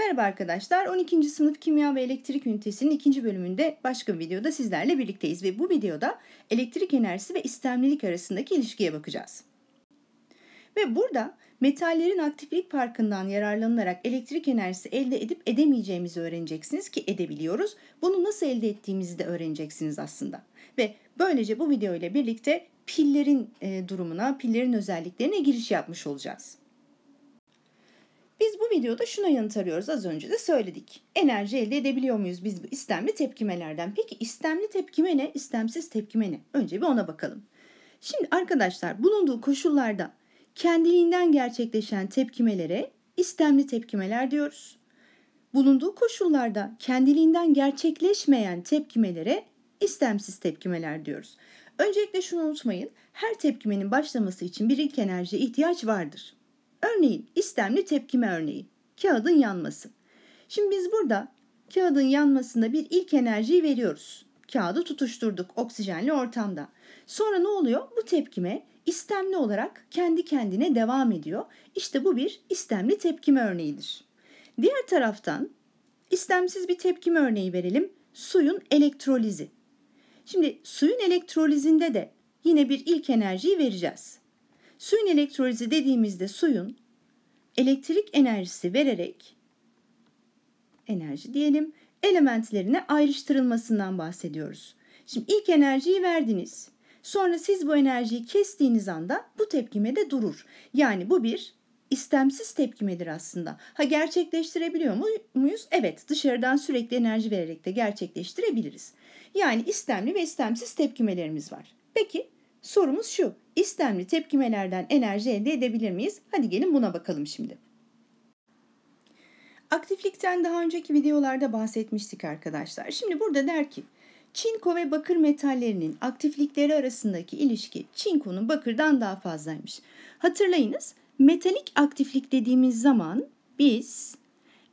Merhaba arkadaşlar, 12. sınıf kimya ve elektrik ünitesinin ikinci bölümünde başka bir videoda sizlerle birlikteyiz ve bu videoda elektrik enerjisi ve istemlilik arasındaki ilişkiye bakacağız. Ve burada metallerin aktiflik farkından yararlanılarak elektrik enerjisi elde edip edemeyeceğimizi öğreneceksiniz ki edebiliyoruz. Bunu nasıl elde ettiğimizi de öğreneceksiniz aslında. Ve böylece bu video ile birlikte pillerin e, durumuna, pillerin özelliklerine giriş yapmış olacağız. Biz bu videoda şuna yanıt arıyoruz az önce de söyledik. Enerji elde edebiliyor muyuz biz bu istemli tepkimelerden? Peki istemli tepkime ne, istemsiz tepkime ne? Önce bir ona bakalım. Şimdi arkadaşlar bulunduğu koşullarda kendiliğinden gerçekleşen tepkimelere istemli tepkimeler diyoruz. Bulunduğu koşullarda kendiliğinden gerçekleşmeyen tepkimelere istemsiz tepkimeler diyoruz. Öncelikle şunu unutmayın. Her tepkimenin başlaması için bir ilk enerjiye ihtiyaç vardır. Örneğin istemli tepkime örneği. Kağıdın yanması. Şimdi biz burada kağıdın yanmasında bir ilk enerjiyi veriyoruz. Kağıdı tutuşturduk oksijenli ortamda. Sonra ne oluyor? Bu tepkime istemli olarak kendi kendine devam ediyor. İşte bu bir istemli tepkime örneğidir. Diğer taraftan istemsiz bir tepkime örneği verelim. Suyun elektrolizi. Şimdi suyun elektrolizinde de yine bir ilk enerjiyi vereceğiz. Suyun elektrolizi dediğimizde suyun elektrik enerjisi vererek enerji diyelim elementlerine ayrıştırılmasından bahsediyoruz. Şimdi ilk enerjiyi verdiniz. Sonra siz bu enerjiyi kestiğiniz anda bu tepkime de durur. Yani bu bir istemsiz tepkimedir aslında. Ha gerçekleştirebiliyor muyuz? Evet dışarıdan sürekli enerji vererek de gerçekleştirebiliriz. Yani istemli ve istemsiz tepkimelerimiz var. Peki sorumuz şu istemli tepkimelerden enerji elde edebilir miyiz? Hadi gelin buna bakalım şimdi. Aktiflikten daha önceki videolarda bahsetmiştik arkadaşlar. Şimdi burada der ki çinko ve bakır metallerinin aktiflikleri arasındaki ilişki çinkonun bakırdan daha fazlaymış. Hatırlayınız metalik aktiflik dediğimiz zaman biz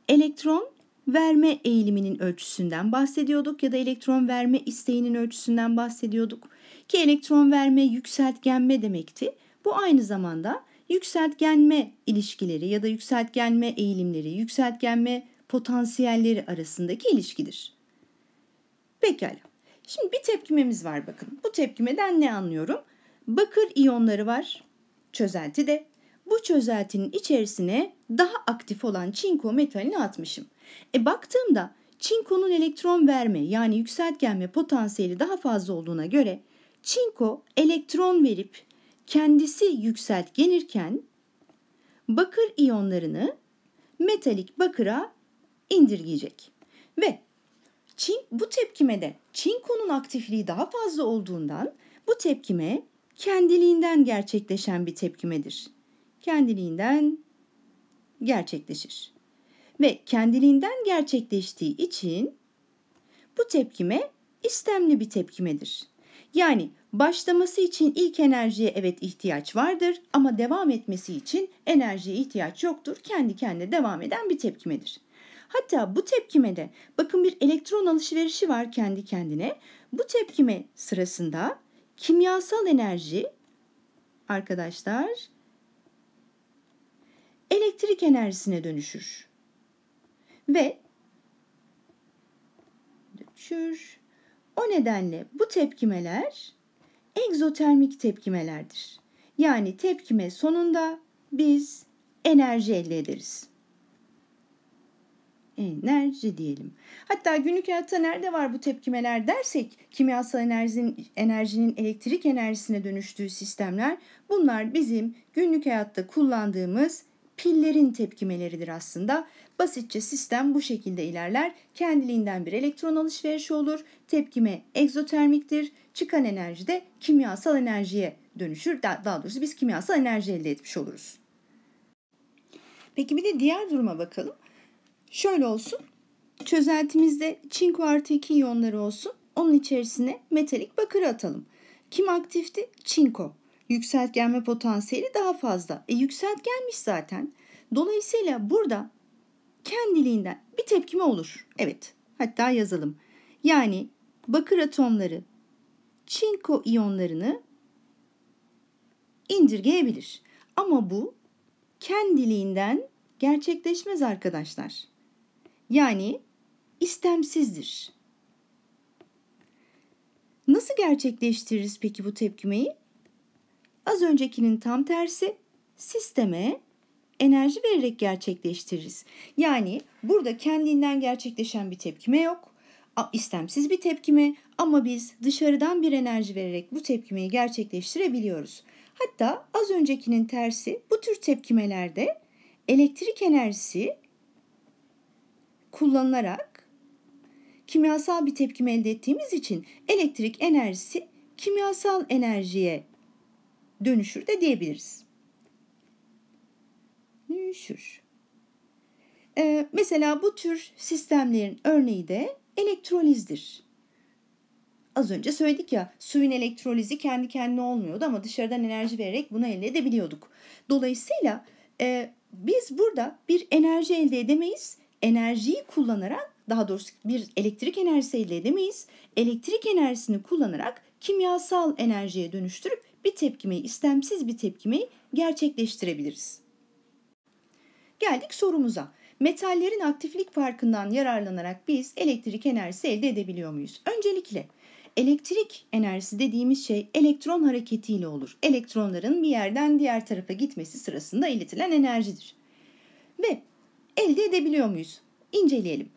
elektron verme eğiliminin ölçüsünden bahsediyorduk ya da elektron verme isteğinin ölçüsünden bahsediyorduk. Ki elektron verme yükseltgenme demekti. Bu aynı zamanda yükseltgenme ilişkileri ya da yükseltgenme eğilimleri, yükseltgenme potansiyelleri arasındaki ilişkidir. Pekala. Şimdi bir tepkimemiz var bakın. Bu tepkimeden ne anlıyorum? Bakır iyonları var çözelti de. Bu çözeltinin içerisine daha aktif olan çinko metalini atmışım. E baktığımda çinkonun elektron verme yani yükseltgenme potansiyeli daha fazla olduğuna göre çinko elektron verip kendisi yükseltgenirken bakır iyonlarını metalik bakıra indirgeyecek. Ve çink, bu tepkimede çinkonun aktifliği daha fazla olduğundan bu tepkime kendiliğinden gerçekleşen bir tepkimedir. Kendiliğinden gerçekleşir ve kendiliğinden gerçekleştiği için bu tepkime istemli bir tepkimedir. Yani başlaması için ilk enerjiye evet ihtiyaç vardır ama devam etmesi için enerjiye ihtiyaç yoktur. Kendi kendine devam eden bir tepkimedir. Hatta bu tepkimede bakın bir elektron alışverişi var kendi kendine. Bu tepkime sırasında kimyasal enerji arkadaşlar elektrik enerjisine dönüşür ve dökür. O nedenle bu tepkimeler egzotermik tepkimelerdir. Yani tepkime sonunda biz enerji elde ederiz. Enerji diyelim. Hatta günlük hayatta nerede var bu tepkimeler dersek kimyasal enerjinin, enerjinin elektrik enerjisine dönüştüğü sistemler bunlar bizim günlük hayatta kullandığımız pillerin tepkimeleridir aslında. Basitçe sistem bu şekilde ilerler. Kendiliğinden bir elektron alışverişi olur. Tepkime egzotermiktir. Çıkan enerji de kimyasal enerjiye dönüşür. Daha doğrusu biz kimyasal enerji elde etmiş oluruz. Peki bir de diğer duruma bakalım. Şöyle olsun. Çözeltimizde çinko artı 2 iyonları olsun. Onun içerisine metalik bakır atalım. Kim aktifti? Çinko yükseltgenme potansiyeli daha fazla. E yükseltgenmiş zaten. Dolayısıyla burada kendiliğinden bir tepkime olur. Evet hatta yazalım. Yani bakır atomları çinko iyonlarını indirgeyebilir. Ama bu kendiliğinden gerçekleşmez arkadaşlar. Yani istemsizdir. Nasıl gerçekleştiririz peki bu tepkimeyi? Az öncekinin tam tersi sisteme enerji vererek gerçekleştiririz. Yani burada kendinden gerçekleşen bir tepkime yok. istemsiz bir tepkime ama biz dışarıdan bir enerji vererek bu tepkimeyi gerçekleştirebiliyoruz. Hatta az öncekinin tersi bu tür tepkimelerde elektrik enerjisi kullanılarak kimyasal bir tepkime elde ettiğimiz için elektrik enerjisi kimyasal enerjiye dönüşür de diyebiliriz. Dönüşür. Ee, mesela bu tür sistemlerin örneği de elektrolizdir. Az önce söyledik ya suyun elektrolizi kendi kendine olmuyordu ama dışarıdan enerji vererek bunu elde edebiliyorduk. Dolayısıyla e, biz burada bir enerji elde edemeyiz. Enerjiyi kullanarak daha doğrusu bir elektrik enerjisi elde edemeyiz. Elektrik enerjisini kullanarak kimyasal enerjiye dönüştürüp bir tepkimi istemsiz bir tepkimi gerçekleştirebiliriz. Geldik sorumuza. Metallerin aktiflik farkından yararlanarak biz elektrik enerjisi elde edebiliyor muyuz? Öncelikle elektrik enerjisi dediğimiz şey elektron hareketiyle olur. Elektronların bir yerden diğer tarafa gitmesi sırasında iletilen enerjidir. Ve elde edebiliyor muyuz? İnceleyelim.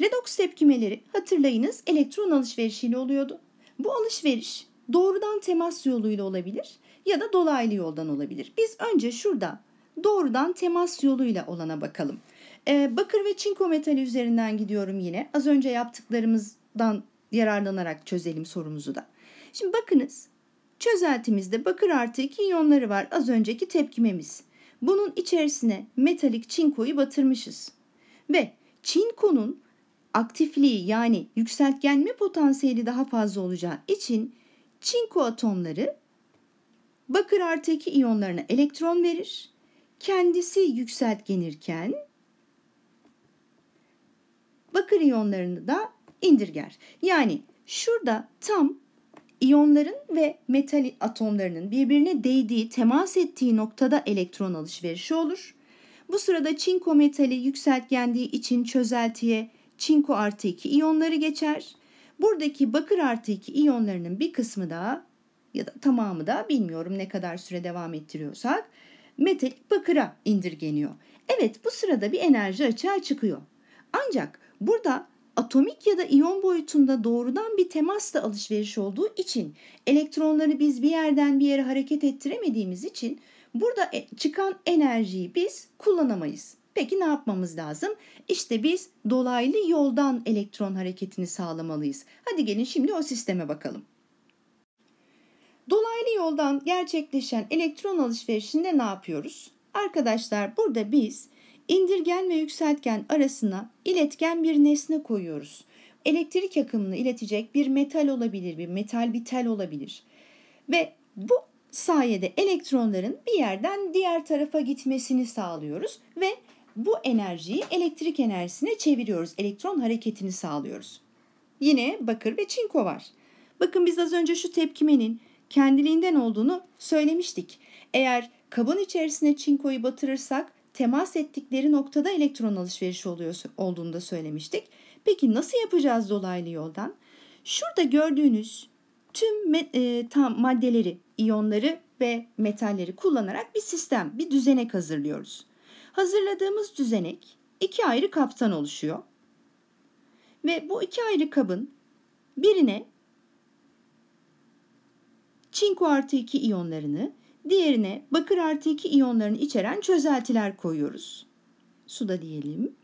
Redoks tepkimeleri hatırlayınız elektron alışverişiyle oluyordu. Bu alışveriş doğrudan temas yoluyla olabilir ya da dolaylı yoldan olabilir. Biz önce şurada doğrudan temas yoluyla olana bakalım. Ee, bakır ve çinko metali üzerinden gidiyorum yine. Az önce yaptıklarımızdan yararlanarak çözelim sorumuzu da. Şimdi bakınız çözeltimizde bakır artı 2 iyonları var az önceki tepkimemiz. Bunun içerisine metalik çinkoyu batırmışız. Ve çinkonun aktifliği yani yükseltgenme potansiyeli daha fazla olacağı için Çinko atomları bakır artı iyonlarına elektron verir. Kendisi yükseltgenirken bakır iyonlarını da indirger. Yani şurada tam iyonların ve metal atomlarının birbirine değdiği, temas ettiği noktada elektron alışverişi olur. Bu sırada çinko metali yükseltgendiği için çözeltiye çinko artı 2 iyonları geçer. Buradaki bakır artı 2 iyonlarının bir kısmı da ya da tamamı da bilmiyorum ne kadar süre devam ettiriyorsak metalik bakıra indirgeniyor. Evet bu sırada bir enerji açığa çıkıyor. Ancak burada atomik ya da iyon boyutunda doğrudan bir temasla alışveriş olduğu için elektronları biz bir yerden bir yere hareket ettiremediğimiz için burada e, çıkan enerjiyi biz kullanamayız. Peki ne yapmamız lazım? İşte biz dolaylı yoldan elektron hareketini sağlamalıyız. Hadi gelin şimdi o sisteme bakalım. Dolaylı yoldan gerçekleşen elektron alışverişinde ne yapıyoruz? Arkadaşlar burada biz indirgen ve yükseltgen arasına iletken bir nesne koyuyoruz. Elektrik akımını iletecek bir metal olabilir, bir metal bir tel olabilir. Ve bu sayede elektronların bir yerden diğer tarafa gitmesini sağlıyoruz ve bu enerjiyi elektrik enerjisine çeviriyoruz. Elektron hareketini sağlıyoruz. Yine bakır ve çinko var. Bakın biz az önce şu tepkimenin kendiliğinden olduğunu söylemiştik. Eğer kabın içerisine çinkoyu batırırsak temas ettikleri noktada elektron alışverişi oluyor, olduğunu da söylemiştik. Peki nasıl yapacağız dolaylı yoldan? Şurada gördüğünüz tüm e, tam maddeleri, iyonları ve metalleri kullanarak bir sistem, bir düzenek hazırlıyoruz. Hazırladığımız düzenek iki ayrı kaptan oluşuyor. Ve bu iki ayrı kabın birine çinko artı 2 iyonlarını, diğerine bakır artı 2 iyonlarını içeren çözeltiler koyuyoruz. Suda diyelim.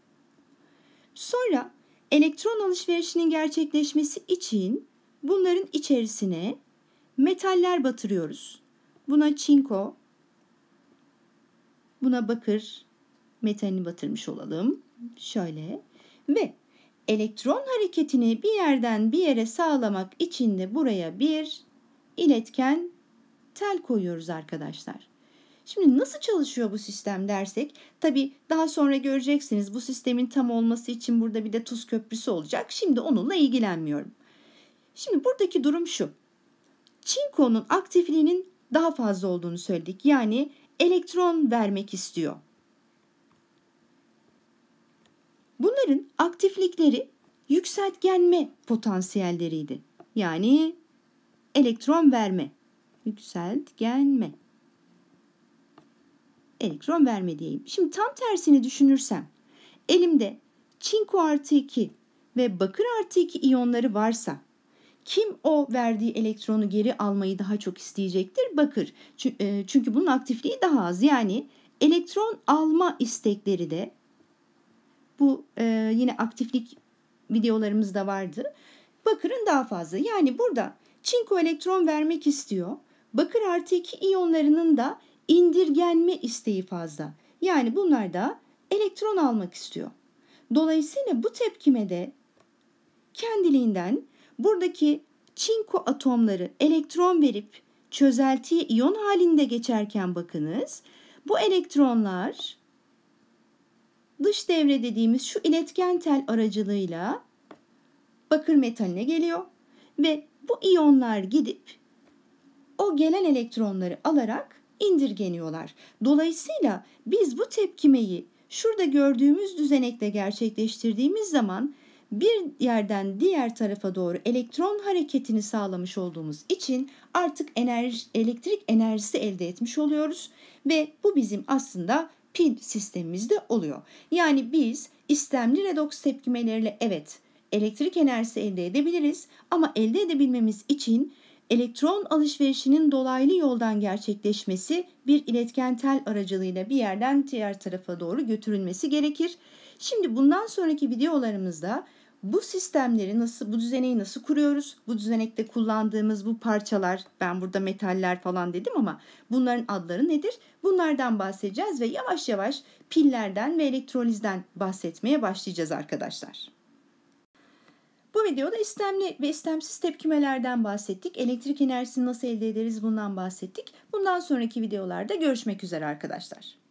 Sonra elektron alışverişinin gerçekleşmesi için bunların içerisine metaller batırıyoruz. Buna çinko, buna bakır, metalini batırmış olalım. Şöyle ve elektron hareketini bir yerden bir yere sağlamak için de buraya bir iletken tel koyuyoruz arkadaşlar. Şimdi nasıl çalışıyor bu sistem dersek tabi daha sonra göreceksiniz bu sistemin tam olması için burada bir de tuz köprüsü olacak. Şimdi onunla ilgilenmiyorum. Şimdi buradaki durum şu. Çinkonun aktifliğinin daha fazla olduğunu söyledik. Yani elektron vermek istiyor. Bunların aktiflikleri yükseltgenme potansiyelleriydi. Yani elektron verme, yükseltgenme. Elektron verme diyeyim. Şimdi tam tersini düşünürsem elimde çinko artı 2 ve bakır artı 2 iyonları varsa kim o verdiği elektronu geri almayı daha çok isteyecektir? Bakır. E, çünkü bunun aktifliği daha az. Yani elektron alma istekleri de bu e, yine aktiflik videolarımızda vardı. Bakırın daha fazla. Yani burada çinko elektron vermek istiyor. Bakır artı 2 iyonlarının da indirgenme isteği fazla. Yani bunlar da elektron almak istiyor. Dolayısıyla bu tepkime de kendiliğinden buradaki çinko atomları elektron verip çözeltiye iyon halinde geçerken bakınız. Bu elektronlar dış devre dediğimiz şu iletken tel aracılığıyla bakır metaline geliyor ve bu iyonlar gidip o gelen elektronları alarak indirgeniyorlar. Dolayısıyla biz bu tepkimeyi şurada gördüğümüz düzenekle gerçekleştirdiğimiz zaman bir yerden diğer tarafa doğru elektron hareketini sağlamış olduğumuz için artık enerji, elektrik enerjisi elde etmiş oluyoruz ve bu bizim aslında PID sistemimizde oluyor. Yani biz istemli redoks tepkimeleriyle evet elektrik enerjisi elde edebiliriz ama elde edebilmemiz için elektron alışverişinin dolaylı yoldan gerçekleşmesi bir iletken tel aracılığıyla bir yerden diğer tarafa doğru götürülmesi gerekir. Şimdi bundan sonraki videolarımızda bu sistemleri nasıl, bu düzeneyi nasıl kuruyoruz? Bu düzenekte kullandığımız bu parçalar, ben burada metaller falan dedim ama bunların adları nedir? Bunlardan bahsedeceğiz ve yavaş yavaş pillerden ve elektrolizden bahsetmeye başlayacağız arkadaşlar. Bu videoda istemli ve istemsiz tepkimelerden bahsettik. Elektrik enerjisini nasıl elde ederiz bundan bahsettik. Bundan sonraki videolarda görüşmek üzere arkadaşlar.